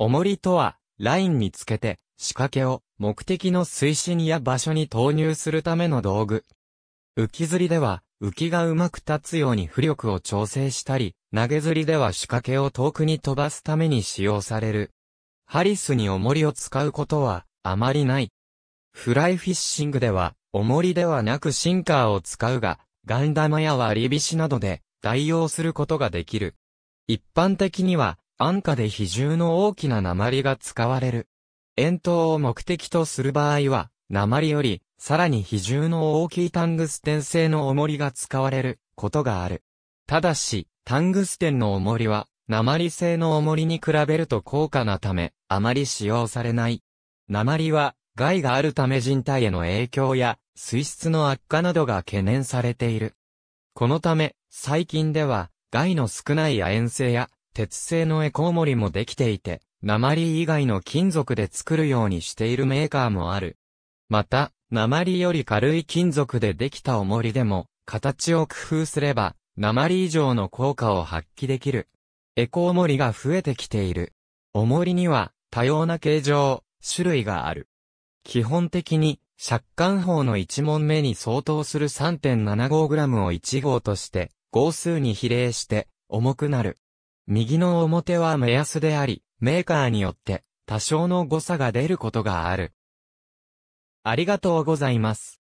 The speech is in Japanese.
重りとは、ラインにつけて、仕掛けを目的の水深や場所に投入するための道具。浮き釣りでは、浮きがうまく立つように浮力を調整したり、投げ釣りでは仕掛けを遠くに飛ばすために使用される。ハリスに重りを使うことは、あまりない。フライフィッシングでは、重りではなくシンカーを使うが、ガン玉や割り菱などで代用することができる。一般的には、安価で比重の大きな鉛が使われる。遠投を目的とする場合は、鉛より、さらに比重の大きいタングステン製の重りが使われることがある。ただし、タングステンの重りは、鉛製の重りに比べると高価なため、あまり使用されない。鉛は、害があるため人体への影響や、水質の悪化などが懸念されている。このため、最近では、害の少ない亜鉛性や、鉄製のエコウモリもできていて、鉛以外の金属で作るようにしているメーカーもある。また、鉛より軽い金属でできた重りでも、形を工夫すれば、鉛以上の効果を発揮できる。エコー森が増えてきている。重りには、多様な形状、種類がある。基本的に、借款法の1問目に相当する 3.75g を1号として、号数に比例して、重くなる。右の表は目安であり、メーカーによって多少の誤差が出ることがある。ありがとうございます。